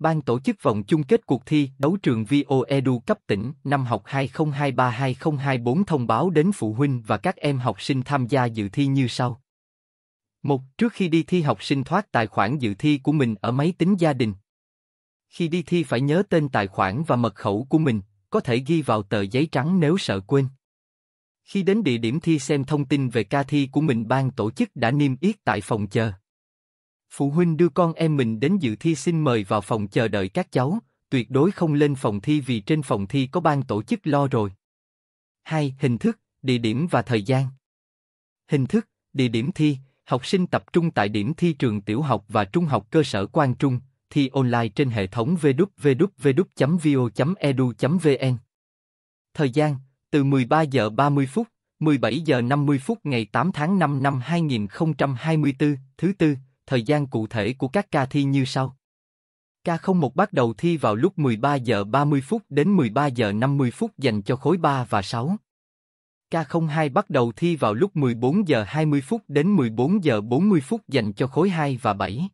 Ban tổ chức vòng chung kết cuộc thi đấu trường Edu cấp tỉnh năm học 2023-2024 thông báo đến phụ huynh và các em học sinh tham gia dự thi như sau. 1. Trước khi đi thi học sinh thoát tài khoản dự thi của mình ở máy tính gia đình. Khi đi thi phải nhớ tên tài khoản và mật khẩu của mình, có thể ghi vào tờ giấy trắng nếu sợ quên. Khi đến địa điểm thi xem thông tin về ca thi của mình ban tổ chức đã niêm yết tại phòng chờ. Phụ huynh đưa con em mình đến dự thi xin mời vào phòng chờ đợi các cháu, tuyệt đối không lên phòng thi vì trên phòng thi có ban tổ chức lo rồi. 2. Hình thức, địa điểm và thời gian. Hình thức, địa điểm thi, học sinh tập trung tại điểm thi trường tiểu học và trung học cơ sở Quang Trung, thi online trên hệ thống www.vo.edu.vn. Thời gian, từ 13 giờ 30 phút, 17 giờ 50 phút ngày 8 tháng 5 năm 2024, thứ Tư, thời gian cụ thể của các ca thi như sau. Ca 01 bắt đầu thi vào lúc 13 giờ 30 phút đến 13 giờ 50 phút dành cho khối 3 và 6. Ca 02 bắt đầu thi vào lúc 14 giờ 20 phút đến 14 giờ 40 phút dành cho khối 2 và 7.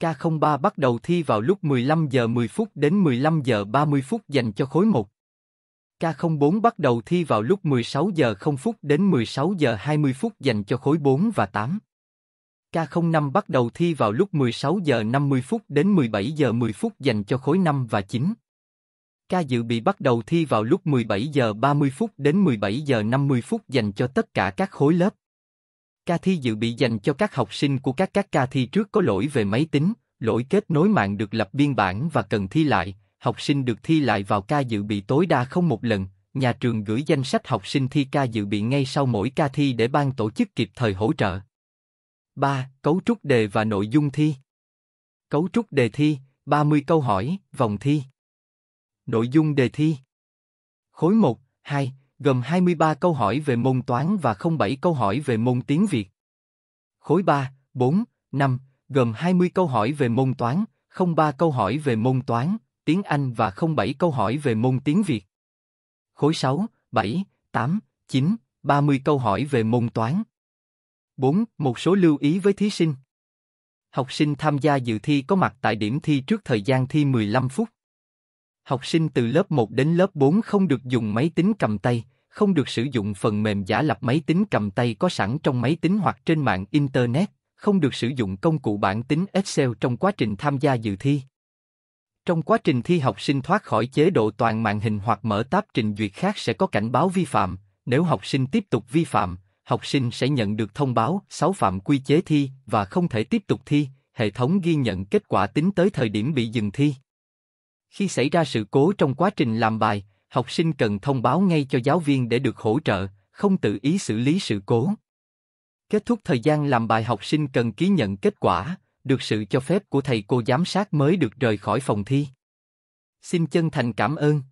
Ca 03 bắt đầu thi vào lúc 15 giờ 10 phút đến 15 giờ 30 phút dành cho khối 1. Ca 04 bắt đầu thi vào lúc 16 giờ 0 phút đến 16 giờ 20 phút dành cho khối 4 và 8. K05 bắt đầu thi vào lúc 16 giờ 50 phút đến 17 giờ 10 phút dành cho khối 5 và 9. K dự bị bắt đầu thi vào lúc 17 giờ 30 phút đến 17 giờ 50 phút dành cho tất cả các khối lớp. K thi dự bị dành cho các học sinh của các các ca thi trước có lỗi về máy tính, lỗi kết nối mạng được lập biên bản và cần thi lại. Học sinh được thi lại vào ca dự bị tối đa không một lần. Nhà trường gửi danh sách học sinh thi ca dự bị ngay sau mỗi ca thi để ban tổ chức kịp thời hỗ trợ. 3. Cấu trúc đề và nội dung thi Cấu trúc đề thi, 30 câu hỏi, vòng thi Nội dung đề thi Khối 1, 2, gồm 23 câu hỏi về môn toán và 07 câu hỏi về môn tiếng Việt. Khối 3, 4, 5, gồm 20 câu hỏi về môn toán, 03 câu hỏi về môn toán, tiếng Anh và 07 câu hỏi về môn tiếng Việt. Khối 6, 7, 8, 9, 30 câu hỏi về môn toán, 4. Một số lưu ý với thí sinh. Học sinh tham gia dự thi có mặt tại điểm thi trước thời gian thi 15 phút. Học sinh từ lớp 1 đến lớp 4 không được dùng máy tính cầm tay, không được sử dụng phần mềm giả lập máy tính cầm tay có sẵn trong máy tính hoặc trên mạng internet, không được sử dụng công cụ bản tính Excel trong quá trình tham gia dự thi. Trong quá trình thi học sinh thoát khỏi chế độ toàn màn hình hoặc mở tab trình duyệt khác sẽ có cảnh báo vi phạm, nếu học sinh tiếp tục vi phạm, học sinh sẽ nhận được thông báo sáu phạm quy chế thi và không thể tiếp tục thi, hệ thống ghi nhận kết quả tính tới thời điểm bị dừng thi. Khi xảy ra sự cố trong quá trình làm bài, học sinh cần thông báo ngay cho giáo viên để được hỗ trợ, không tự ý xử lý sự cố. Kết thúc thời gian làm bài học sinh cần ký nhận kết quả, được sự cho phép của thầy cô giám sát mới được rời khỏi phòng thi. Xin chân thành cảm ơn